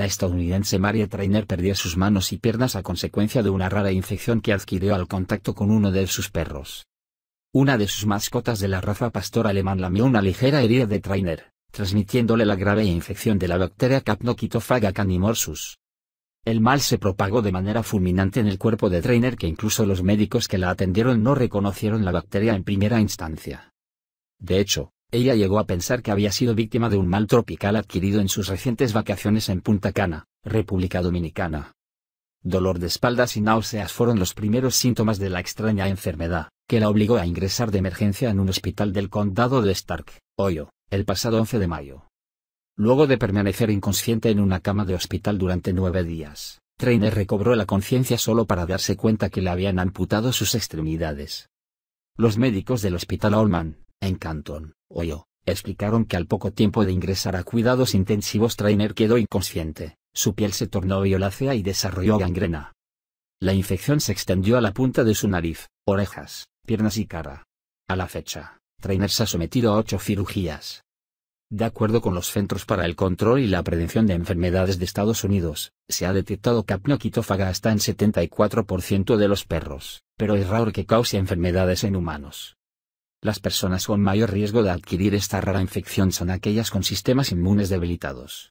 La estadounidense Maria Trainer perdió sus manos y piernas a consecuencia de una rara infección que adquirió al contacto con uno de sus perros. Una de sus mascotas de la raza pastor alemán lamió una ligera herida de Trainer, transmitiéndole la grave infección de la bacteria Capnocytophaga canimorsus. El mal se propagó de manera fulminante en el cuerpo de Trainer que incluso los médicos que la atendieron no reconocieron la bacteria en primera instancia. De hecho, ella llegó a pensar que había sido víctima de un mal tropical adquirido en sus recientes vacaciones en Punta Cana, República Dominicana. Dolor de espaldas y náuseas fueron los primeros síntomas de la extraña enfermedad, que la obligó a ingresar de emergencia en un hospital del condado de Stark, Ohio, el pasado 11 de mayo. Luego de permanecer inconsciente en una cama de hospital durante nueve días, Trainer recobró la conciencia solo para darse cuenta que le habían amputado sus extremidades. Los médicos del hospital Allman, en Canton, Hoyo, explicaron que al poco tiempo de ingresar a cuidados intensivos Trainer quedó inconsciente, su piel se tornó violácea y desarrolló gangrena. La infección se extendió a la punta de su nariz, orejas, piernas y cara. A la fecha, Trainer se ha sometido a ocho cirugías. De acuerdo con los Centros para el Control y la Prevención de Enfermedades de Estados Unidos, se ha detectado que hasta en 74% de los perros, pero es raro que cause enfermedades en humanos. Las personas con mayor riesgo de adquirir esta rara infección son aquellas con sistemas inmunes debilitados.